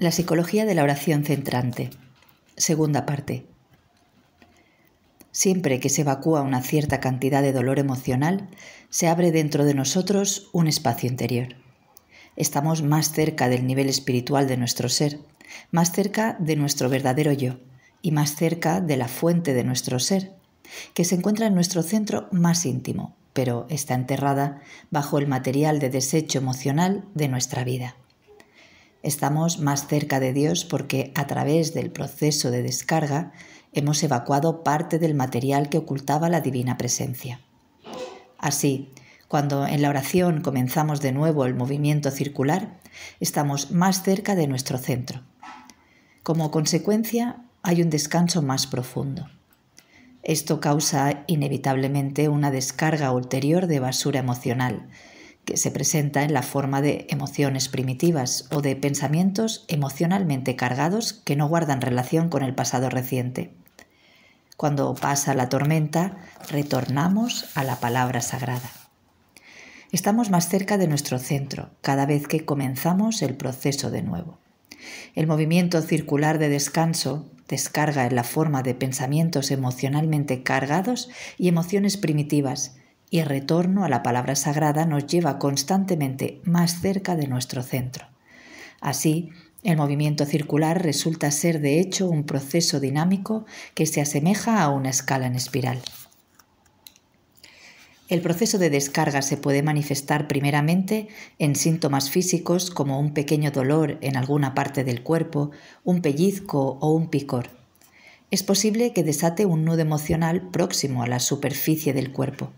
La psicología de la oración centrante. Segunda parte. Siempre que se evacúa una cierta cantidad de dolor emocional, se abre dentro de nosotros un espacio interior. Estamos más cerca del nivel espiritual de nuestro ser, más cerca de nuestro verdadero yo y más cerca de la fuente de nuestro ser, que se encuentra en nuestro centro más íntimo, pero está enterrada bajo el material de desecho emocional de nuestra vida. Estamos más cerca de Dios porque a través del proceso de descarga hemos evacuado parte del material que ocultaba la divina presencia. Así, cuando en la oración comenzamos de nuevo el movimiento circular, estamos más cerca de nuestro centro. Como consecuencia, hay un descanso más profundo. Esto causa inevitablemente una descarga ulterior de basura emocional, que se presenta en la forma de emociones primitivas o de pensamientos emocionalmente cargados que no guardan relación con el pasado reciente. Cuando pasa la tormenta, retornamos a la palabra sagrada. Estamos más cerca de nuestro centro cada vez que comenzamos el proceso de nuevo. El movimiento circular de descanso descarga en la forma de pensamientos emocionalmente cargados y emociones primitivas y el retorno a la palabra sagrada nos lleva constantemente más cerca de nuestro centro. Así, el movimiento circular resulta ser de hecho un proceso dinámico que se asemeja a una escala en espiral. El proceso de descarga se puede manifestar primeramente en síntomas físicos como un pequeño dolor en alguna parte del cuerpo, un pellizco o un picor. Es posible que desate un nudo emocional próximo a la superficie del cuerpo.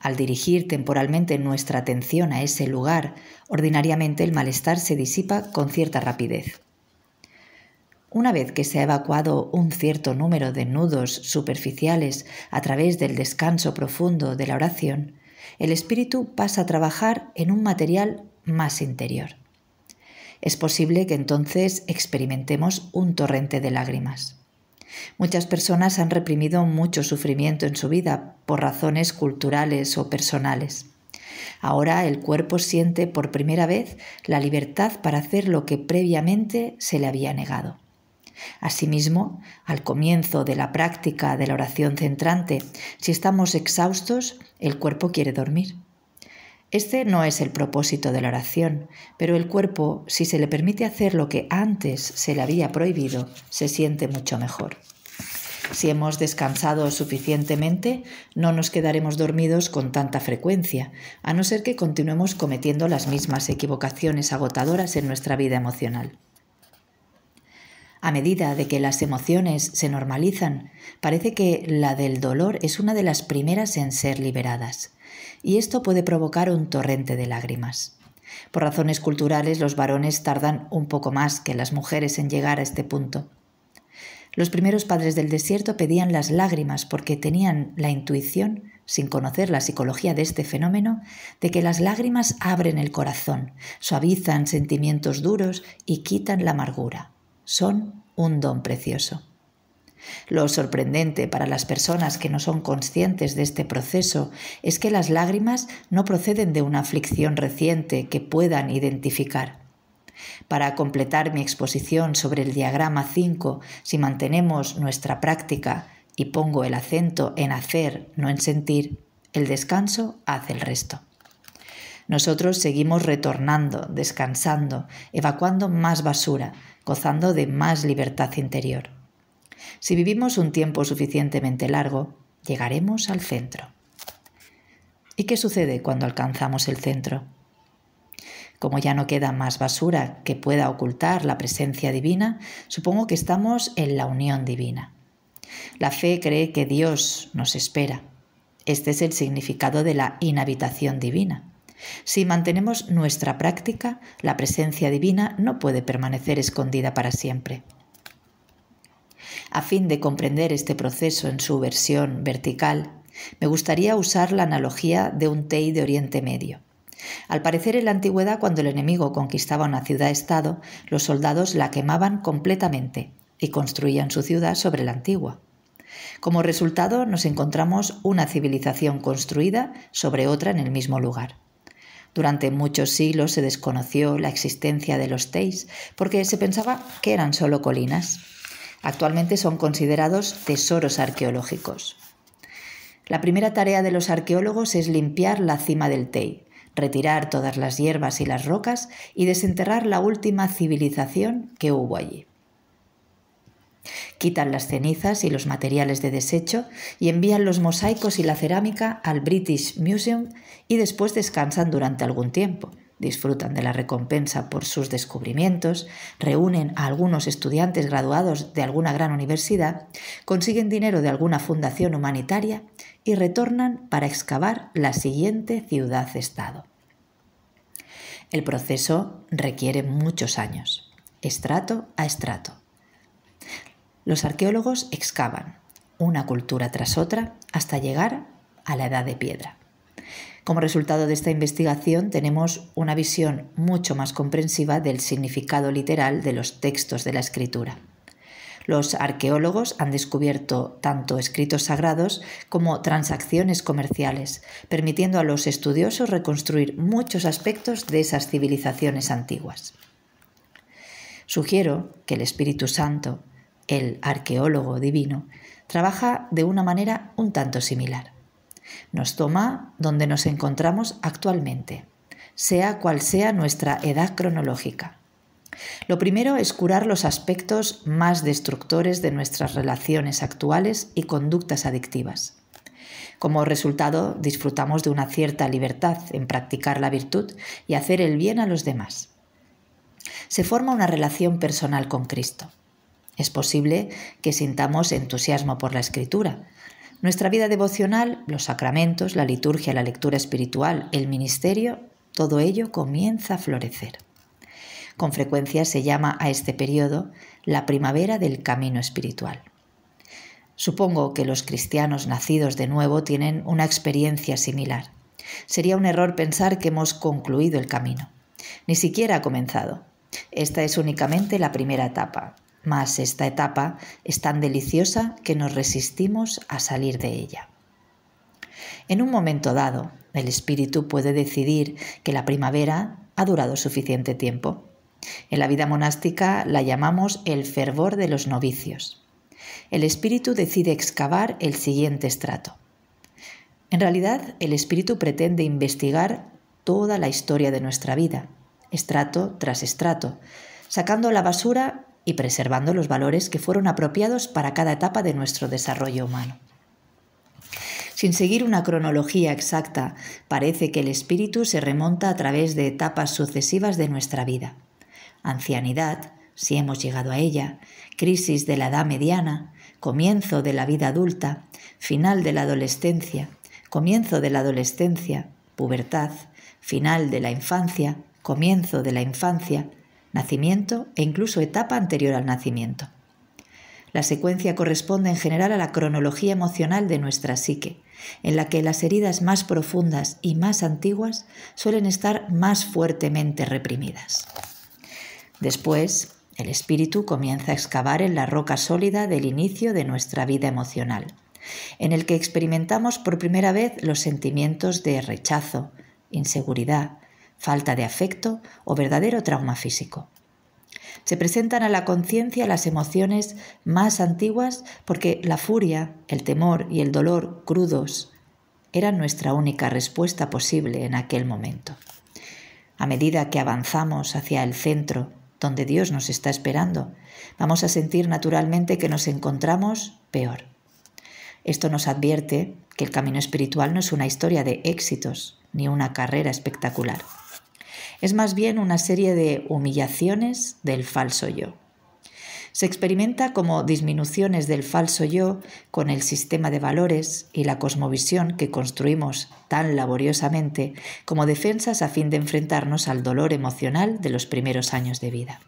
Al dirigir temporalmente nuestra atención a ese lugar, ordinariamente el malestar se disipa con cierta rapidez. Una vez que se ha evacuado un cierto número de nudos superficiales a través del descanso profundo de la oración, el espíritu pasa a trabajar en un material más interior. Es posible que entonces experimentemos un torrente de lágrimas. Muchas personas han reprimido mucho sufrimiento en su vida por razones culturales o personales. Ahora el cuerpo siente por primera vez la libertad para hacer lo que previamente se le había negado. Asimismo, al comienzo de la práctica de la oración centrante, si estamos exhaustos, el cuerpo quiere dormir. Este no es el propósito de la oración, pero el cuerpo, si se le permite hacer lo que antes se le había prohibido, se siente mucho mejor. Si hemos descansado suficientemente, no nos quedaremos dormidos con tanta frecuencia, a no ser que continuemos cometiendo las mismas equivocaciones agotadoras en nuestra vida emocional. A medida de que las emociones se normalizan, parece que la del dolor es una de las primeras en ser liberadas, y esto puede provocar un torrente de lágrimas. Por razones culturales, los varones tardan un poco más que las mujeres en llegar a este punto. Los primeros padres del desierto pedían las lágrimas porque tenían la intuición, sin conocer la psicología de este fenómeno, de que las lágrimas abren el corazón, suavizan sentimientos duros y quitan la amargura. Son un don precioso. Lo sorprendente para las personas que no son conscientes de este proceso es que las lágrimas no proceden de una aflicción reciente que puedan identificar. Para completar mi exposición sobre el diagrama 5, si mantenemos nuestra práctica y pongo el acento en hacer, no en sentir, el descanso hace el resto. Nosotros seguimos retornando, descansando, evacuando más basura, gozando de más libertad interior. Si vivimos un tiempo suficientemente largo, llegaremos al centro. ¿Y qué sucede cuando alcanzamos el centro? Como ya no queda más basura que pueda ocultar la presencia divina, supongo que estamos en la unión divina. La fe cree que Dios nos espera. Este es el significado de la inhabitación divina. Si mantenemos nuestra práctica, la presencia divina no puede permanecer escondida para siempre. A fin de comprender este proceso en su versión vertical, me gustaría usar la analogía de un tei de Oriente Medio. Al parecer, en la antigüedad, cuando el enemigo conquistaba una ciudad-estado, los soldados la quemaban completamente y construían su ciudad sobre la antigua. Como resultado, nos encontramos una civilización construida sobre otra en el mismo lugar. Durante muchos siglos se desconoció la existencia de los Teis porque se pensaba que eran solo colinas. Actualmente son considerados tesoros arqueológicos. La primera tarea de los arqueólogos es limpiar la cima del Tei, retirar todas las hierbas y las rocas y desenterrar la última civilización que hubo allí. Quitan las cenizas y los materiales de desecho y envían los mosaicos y la cerámica al British Museum y después descansan durante algún tiempo disfrutan de la recompensa por sus descubrimientos, reúnen a algunos estudiantes graduados de alguna gran universidad, consiguen dinero de alguna fundación humanitaria y retornan para excavar la siguiente ciudad-estado. El proceso requiere muchos años, estrato a estrato. Los arqueólogos excavan, una cultura tras otra, hasta llegar a la edad de piedra. Como resultado de esta investigación tenemos una visión mucho más comprensiva del significado literal de los textos de la escritura. Los arqueólogos han descubierto tanto escritos sagrados como transacciones comerciales, permitiendo a los estudiosos reconstruir muchos aspectos de esas civilizaciones antiguas. Sugiero que el Espíritu Santo, el arqueólogo divino, trabaja de una manera un tanto similar. Nos toma donde nos encontramos actualmente, sea cual sea nuestra edad cronológica. Lo primero es curar los aspectos más destructores de nuestras relaciones actuales y conductas adictivas. Como resultado, disfrutamos de una cierta libertad en practicar la virtud y hacer el bien a los demás. Se forma una relación personal con Cristo. Es posible que sintamos entusiasmo por la escritura, nuestra vida devocional, los sacramentos, la liturgia, la lectura espiritual, el ministerio, todo ello comienza a florecer. Con frecuencia se llama a este periodo la primavera del camino espiritual. Supongo que los cristianos nacidos de nuevo tienen una experiencia similar. Sería un error pensar que hemos concluido el camino. Ni siquiera ha comenzado. Esta es únicamente la primera etapa, mas esta etapa es tan deliciosa que nos resistimos a salir de ella. En un momento dado, el espíritu puede decidir que la primavera ha durado suficiente tiempo. En la vida monástica la llamamos el fervor de los novicios. El espíritu decide excavar el siguiente estrato. En realidad, el espíritu pretende investigar toda la historia de nuestra vida, estrato tras estrato, sacando la basura y preservando los valores que fueron apropiados para cada etapa de nuestro desarrollo humano. Sin seguir una cronología exacta, parece que el espíritu se remonta a través de etapas sucesivas de nuestra vida. Ancianidad, si hemos llegado a ella, crisis de la edad mediana, comienzo de la vida adulta, final de la adolescencia, comienzo de la adolescencia, pubertad, final de la infancia, comienzo de la infancia, nacimiento e incluso etapa anterior al nacimiento. La secuencia corresponde en general a la cronología emocional de nuestra psique, en la que las heridas más profundas y más antiguas suelen estar más fuertemente reprimidas. Después, el espíritu comienza a excavar en la roca sólida del inicio de nuestra vida emocional, en el que experimentamos por primera vez los sentimientos de rechazo, inseguridad, falta de afecto o verdadero trauma físico. Se presentan a la conciencia las emociones más antiguas porque la furia, el temor y el dolor crudos eran nuestra única respuesta posible en aquel momento. A medida que avanzamos hacia el centro, donde Dios nos está esperando, vamos a sentir naturalmente que nos encontramos peor. Esto nos advierte que el camino espiritual no es una historia de éxitos ni una carrera espectacular es más bien una serie de humillaciones del falso yo. Se experimenta como disminuciones del falso yo con el sistema de valores y la cosmovisión que construimos tan laboriosamente como defensas a fin de enfrentarnos al dolor emocional de los primeros años de vida.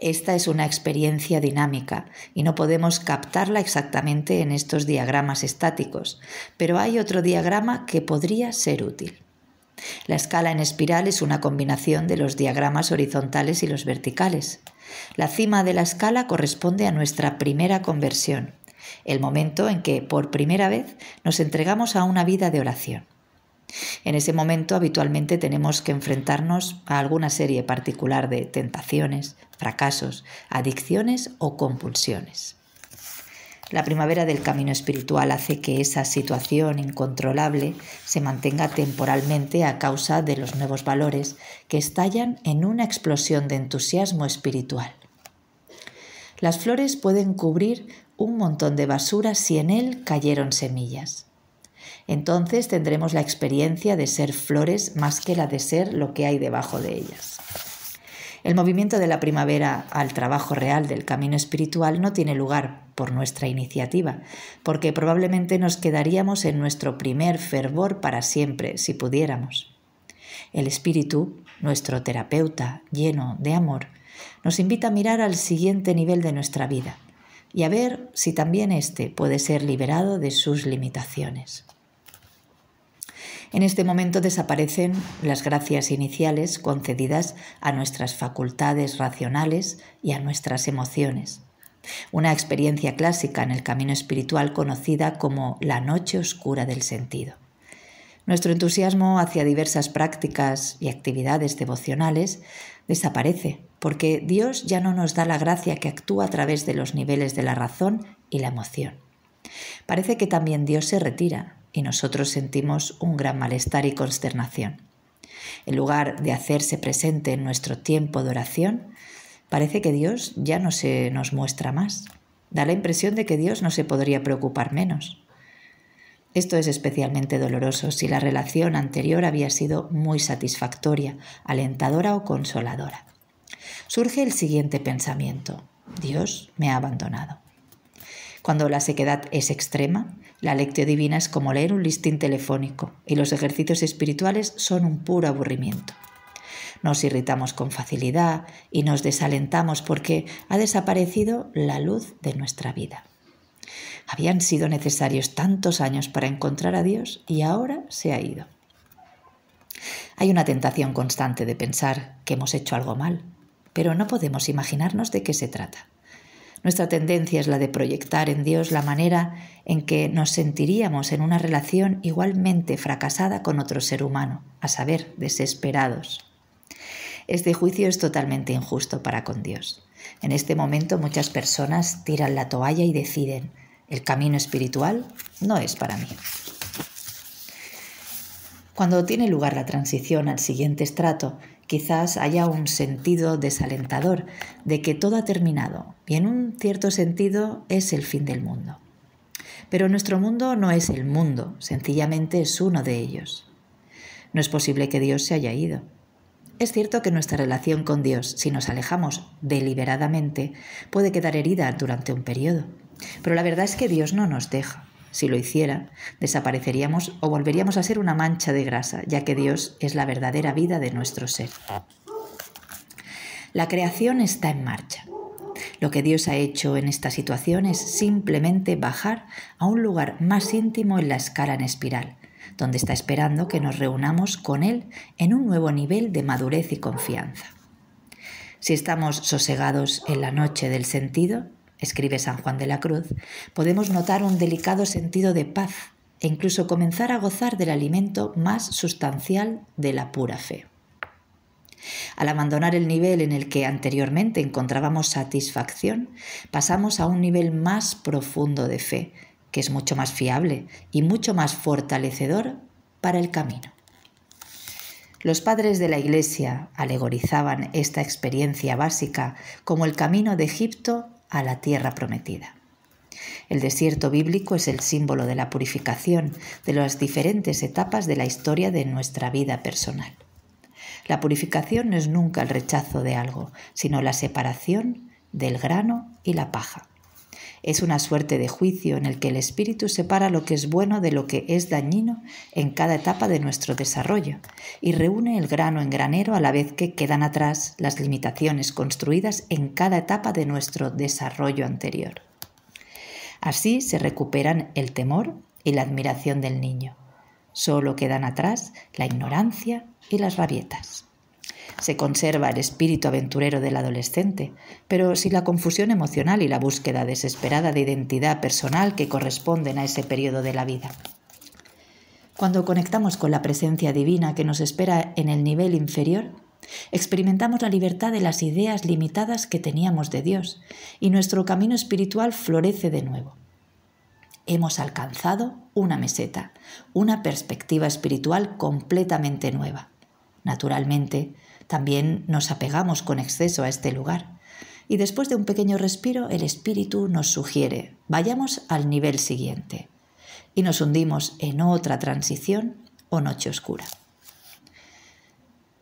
Esta es una experiencia dinámica y no podemos captarla exactamente en estos diagramas estáticos, pero hay otro diagrama que podría ser útil. La escala en espiral es una combinación de los diagramas horizontales y los verticales. La cima de la escala corresponde a nuestra primera conversión, el momento en que por primera vez nos entregamos a una vida de oración. En ese momento habitualmente tenemos que enfrentarnos a alguna serie particular de tentaciones, fracasos, adicciones o compulsiones. La primavera del camino espiritual hace que esa situación incontrolable se mantenga temporalmente a causa de los nuevos valores que estallan en una explosión de entusiasmo espiritual. Las flores pueden cubrir un montón de basura si en él cayeron semillas. Entonces tendremos la experiencia de ser flores más que la de ser lo que hay debajo de ellas. El movimiento de la primavera al trabajo real del camino espiritual no tiene lugar por nuestra iniciativa, porque probablemente nos quedaríamos en nuestro primer fervor para siempre si pudiéramos. El espíritu, nuestro terapeuta lleno de amor, nos invita a mirar al siguiente nivel de nuestra vida y a ver si también éste puede ser liberado de sus limitaciones. En este momento desaparecen las gracias iniciales concedidas a nuestras facultades racionales y a nuestras emociones. Una experiencia clásica en el camino espiritual conocida como la noche oscura del sentido. Nuestro entusiasmo hacia diversas prácticas y actividades devocionales desaparece porque Dios ya no nos da la gracia que actúa a través de los niveles de la razón y la emoción. Parece que también Dios se retira, y nosotros sentimos un gran malestar y consternación. En lugar de hacerse presente en nuestro tiempo de oración, parece que Dios ya no se nos muestra más. Da la impresión de que Dios no se podría preocupar menos. Esto es especialmente doloroso si la relación anterior había sido muy satisfactoria, alentadora o consoladora. Surge el siguiente pensamiento. Dios me ha abandonado. Cuando la sequedad es extrema, la lectio divina es como leer un listín telefónico y los ejercicios espirituales son un puro aburrimiento. Nos irritamos con facilidad y nos desalentamos porque ha desaparecido la luz de nuestra vida. Habían sido necesarios tantos años para encontrar a Dios y ahora se ha ido. Hay una tentación constante de pensar que hemos hecho algo mal, pero no podemos imaginarnos de qué se trata. Nuestra tendencia es la de proyectar en Dios la manera en que nos sentiríamos en una relación igualmente fracasada con otro ser humano, a saber, desesperados. Este juicio es totalmente injusto para con Dios. En este momento muchas personas tiran la toalla y deciden, el camino espiritual no es para mí. Cuando tiene lugar la transición al siguiente estrato, quizás haya un sentido desalentador de que todo ha terminado y en un cierto sentido es el fin del mundo. Pero nuestro mundo no es el mundo, sencillamente es uno de ellos. No es posible que Dios se haya ido. Es cierto que nuestra relación con Dios, si nos alejamos deliberadamente, puede quedar herida durante un periodo, pero la verdad es que Dios no nos deja. Si lo hiciera, desapareceríamos o volveríamos a ser una mancha de grasa, ya que Dios es la verdadera vida de nuestro ser. La creación está en marcha. Lo que Dios ha hecho en esta situación es simplemente bajar a un lugar más íntimo en la escala en espiral, donde está esperando que nos reunamos con Él en un nuevo nivel de madurez y confianza. Si estamos sosegados en la noche del sentido, escribe San Juan de la Cruz, podemos notar un delicado sentido de paz e incluso comenzar a gozar del alimento más sustancial de la pura fe. Al abandonar el nivel en el que anteriormente encontrábamos satisfacción, pasamos a un nivel más profundo de fe, que es mucho más fiable y mucho más fortalecedor para el camino. Los padres de la Iglesia alegorizaban esta experiencia básica como el camino de Egipto a la tierra prometida. El desierto bíblico es el símbolo de la purificación de las diferentes etapas de la historia de nuestra vida personal. La purificación no es nunca el rechazo de algo, sino la separación del grano y la paja. Es una suerte de juicio en el que el espíritu separa lo que es bueno de lo que es dañino en cada etapa de nuestro desarrollo y reúne el grano en granero a la vez que quedan atrás las limitaciones construidas en cada etapa de nuestro desarrollo anterior. Así se recuperan el temor y la admiración del niño. Solo quedan atrás la ignorancia y las rabietas. Se conserva el espíritu aventurero del adolescente, pero si la confusión emocional y la búsqueda desesperada de identidad personal que corresponden a ese periodo de la vida. Cuando conectamos con la presencia divina que nos espera en el nivel inferior, experimentamos la libertad de las ideas limitadas que teníamos de Dios y nuestro camino espiritual florece de nuevo hemos alcanzado una meseta, una perspectiva espiritual completamente nueva. Naturalmente, también nos apegamos con exceso a este lugar. Y después de un pequeño respiro, el espíritu nos sugiere, vayamos al nivel siguiente. Y nos hundimos en otra transición o noche oscura.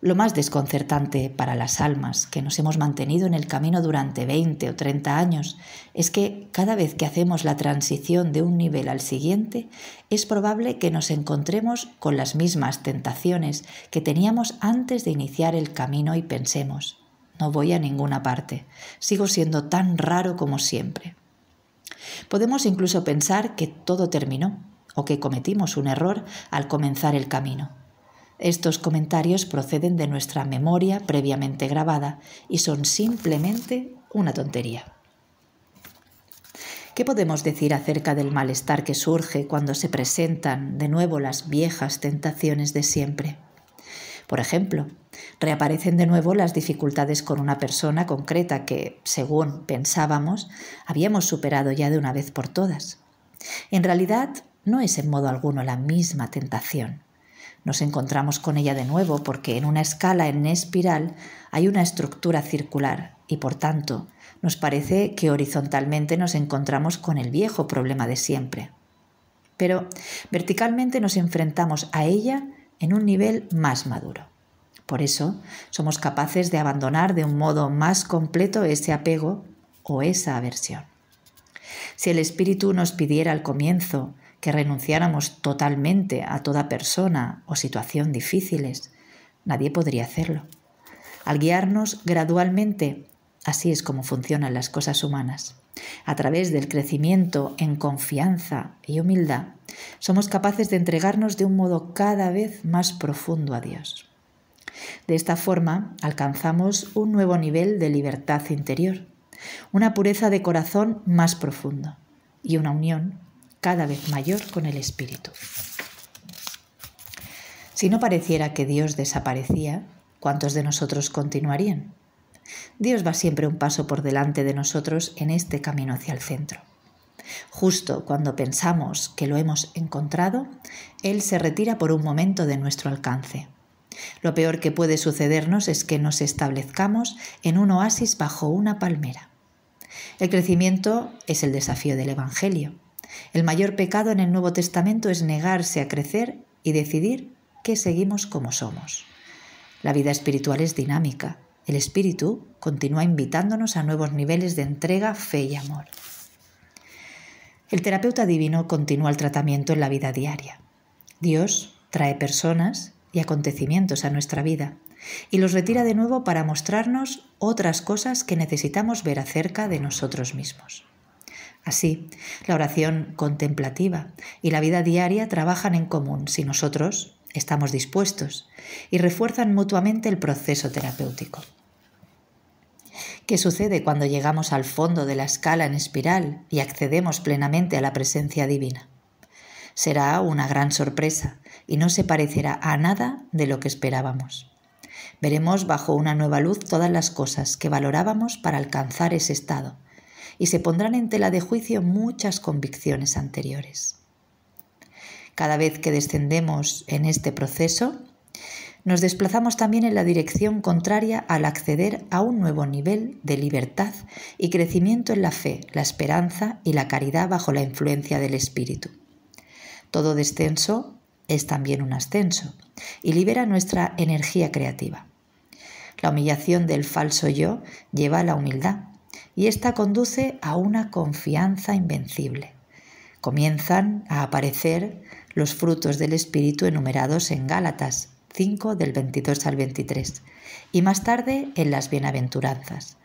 Lo más desconcertante para las almas que nos hemos mantenido en el camino durante 20 o 30 años es que cada vez que hacemos la transición de un nivel al siguiente, es probable que nos encontremos con las mismas tentaciones que teníamos antes de iniciar el camino y pensemos, no voy a ninguna parte, sigo siendo tan raro como siempre. Podemos incluso pensar que todo terminó o que cometimos un error al comenzar el camino estos comentarios proceden de nuestra memoria previamente grabada y son simplemente una tontería. ¿Qué podemos decir acerca del malestar que surge cuando se presentan de nuevo las viejas tentaciones de siempre? Por ejemplo, reaparecen de nuevo las dificultades con una persona concreta que, según pensábamos, habíamos superado ya de una vez por todas. En realidad, no es en modo alguno la misma tentación. Nos encontramos con ella de nuevo porque en una escala en espiral hay una estructura circular y por tanto nos parece que horizontalmente nos encontramos con el viejo problema de siempre. Pero verticalmente nos enfrentamos a ella en un nivel más maduro. Por eso somos capaces de abandonar de un modo más completo ese apego o esa aversión. Si el espíritu nos pidiera al comienzo que renunciáramos totalmente a toda persona o situación difíciles. Nadie podría hacerlo. Al guiarnos gradualmente, así es como funcionan las cosas humanas. A través del crecimiento en confianza y humildad, somos capaces de entregarnos de un modo cada vez más profundo a Dios. De esta forma, alcanzamos un nuevo nivel de libertad interior, una pureza de corazón más profundo y una unión cada vez mayor con el Espíritu. Si no pareciera que Dios desaparecía, ¿cuántos de nosotros continuarían? Dios va siempre un paso por delante de nosotros en este camino hacia el centro. Justo cuando pensamos que lo hemos encontrado, Él se retira por un momento de nuestro alcance. Lo peor que puede sucedernos es que nos establezcamos en un oasis bajo una palmera. El crecimiento es el desafío del Evangelio. El mayor pecado en el Nuevo Testamento es negarse a crecer y decidir que seguimos como somos. La vida espiritual es dinámica. El espíritu continúa invitándonos a nuevos niveles de entrega, fe y amor. El terapeuta divino continúa el tratamiento en la vida diaria. Dios trae personas y acontecimientos a nuestra vida y los retira de nuevo para mostrarnos otras cosas que necesitamos ver acerca de nosotros mismos. Así, la oración contemplativa y la vida diaria trabajan en común si nosotros estamos dispuestos y refuerzan mutuamente el proceso terapéutico. ¿Qué sucede cuando llegamos al fondo de la escala en espiral y accedemos plenamente a la presencia divina? Será una gran sorpresa y no se parecerá a nada de lo que esperábamos. Veremos bajo una nueva luz todas las cosas que valorábamos para alcanzar ese estado y se pondrán en tela de juicio muchas convicciones anteriores. Cada vez que descendemos en este proceso, nos desplazamos también en la dirección contraria al acceder a un nuevo nivel de libertad y crecimiento en la fe, la esperanza y la caridad bajo la influencia del Espíritu. Todo descenso es también un ascenso y libera nuestra energía creativa. La humillación del falso yo lleva a la humildad y esta conduce a una confianza invencible. Comienzan a aparecer los frutos del Espíritu enumerados en Gálatas 5 del 22 al 23 y más tarde en las Bienaventuranzas,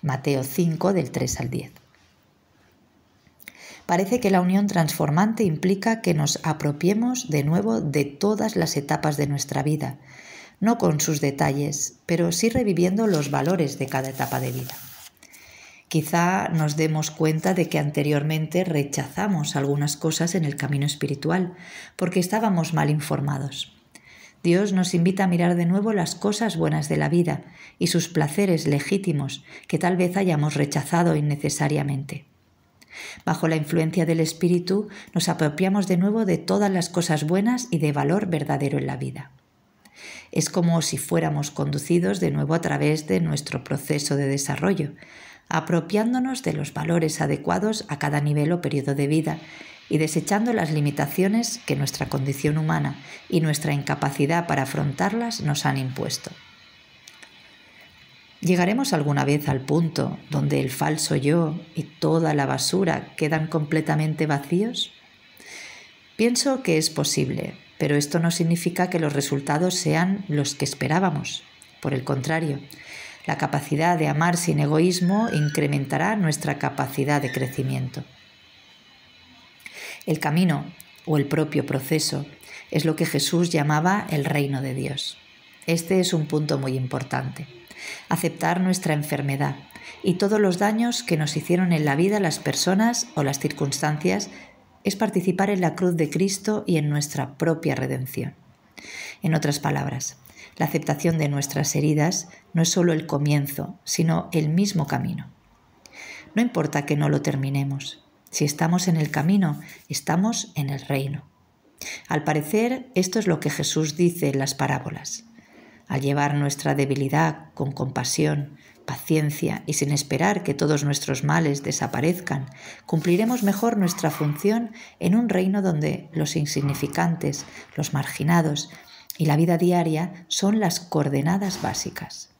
Mateo 5 del 3 al 10. Parece que la unión transformante implica que nos apropiemos de nuevo de todas las etapas de nuestra vida, no con sus detalles, pero sí reviviendo los valores de cada etapa de vida quizá nos demos cuenta de que anteriormente rechazamos algunas cosas en el camino espiritual, porque estábamos mal informados. Dios nos invita a mirar de nuevo las cosas buenas de la vida y sus placeres legítimos que tal vez hayamos rechazado innecesariamente. Bajo la influencia del Espíritu nos apropiamos de nuevo de todas las cosas buenas y de valor verdadero en la vida. Es como si fuéramos conducidos de nuevo a través de nuestro proceso de desarrollo, apropiándonos de los valores adecuados a cada nivel o periodo de vida y desechando las limitaciones que nuestra condición humana y nuestra incapacidad para afrontarlas nos han impuesto. Llegaremos alguna vez al punto donde el falso yo y toda la basura quedan completamente vacíos? Pienso que es posible, pero esto no significa que los resultados sean los que esperábamos. Por el contrario, la capacidad de amar sin egoísmo incrementará nuestra capacidad de crecimiento. El camino o el propio proceso es lo que Jesús llamaba el reino de Dios. Este es un punto muy importante. Aceptar nuestra enfermedad y todos los daños que nos hicieron en la vida las personas o las circunstancias es participar en la cruz de Cristo y en nuestra propia redención. En otras palabras, la aceptación de nuestras heridas no es solo el comienzo, sino el mismo camino. No importa que no lo terminemos. Si estamos en el camino, estamos en el reino. Al parecer, esto es lo que Jesús dice en las parábolas. Al llevar nuestra debilidad con compasión, paciencia y sin esperar que todos nuestros males desaparezcan, cumpliremos mejor nuestra función en un reino donde los insignificantes, los marginados y la vida diaria son las coordenadas básicas.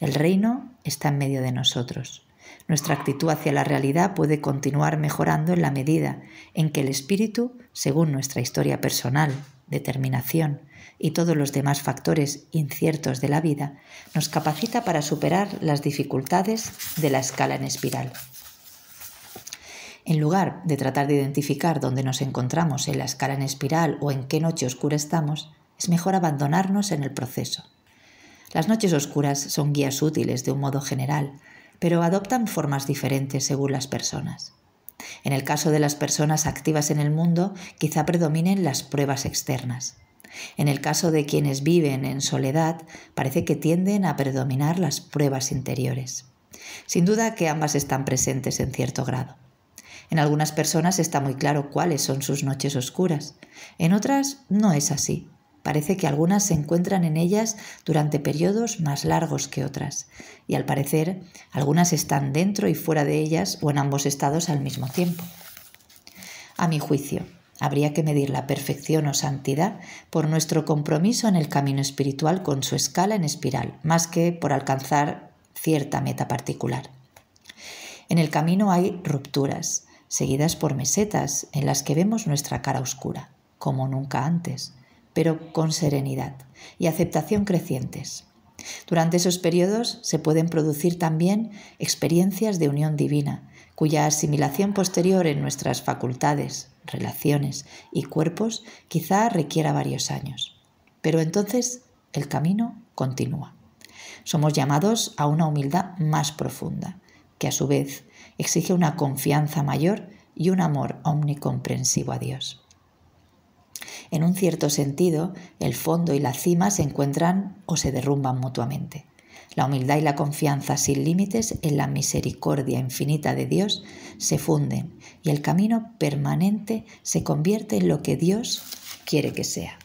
El reino está en medio de nosotros. Nuestra actitud hacia la realidad puede continuar mejorando en la medida en que el espíritu, según nuestra historia personal, determinación y todos los demás factores inciertos de la vida, nos capacita para superar las dificultades de la escala en espiral. En lugar de tratar de identificar dónde nos encontramos en la escala en espiral o en qué noche oscura estamos, es mejor abandonarnos en el proceso. Las noches oscuras son guías útiles de un modo general, pero adoptan formas diferentes según las personas. En el caso de las personas activas en el mundo, quizá predominen las pruebas externas. En el caso de quienes viven en soledad, parece que tienden a predominar las pruebas interiores. Sin duda que ambas están presentes en cierto grado. En algunas personas está muy claro cuáles son sus noches oscuras, en otras no es así. Parece que algunas se encuentran en ellas durante periodos más largos que otras, y al parecer algunas están dentro y fuera de ellas o en ambos estados al mismo tiempo. A mi juicio, habría que medir la perfección o santidad por nuestro compromiso en el camino espiritual con su escala en espiral, más que por alcanzar cierta meta particular. En el camino hay rupturas, seguidas por mesetas en las que vemos nuestra cara oscura, como nunca antes pero con serenidad y aceptación crecientes. Durante esos periodos se pueden producir también experiencias de unión divina, cuya asimilación posterior en nuestras facultades, relaciones y cuerpos quizá requiera varios años. Pero entonces el camino continúa. Somos llamados a una humildad más profunda, que a su vez exige una confianza mayor y un amor omnicomprensivo a Dios. En un cierto sentido, el fondo y la cima se encuentran o se derrumban mutuamente. La humildad y la confianza sin límites en la misericordia infinita de Dios se funden y el camino permanente se convierte en lo que Dios quiere que sea.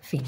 Fin.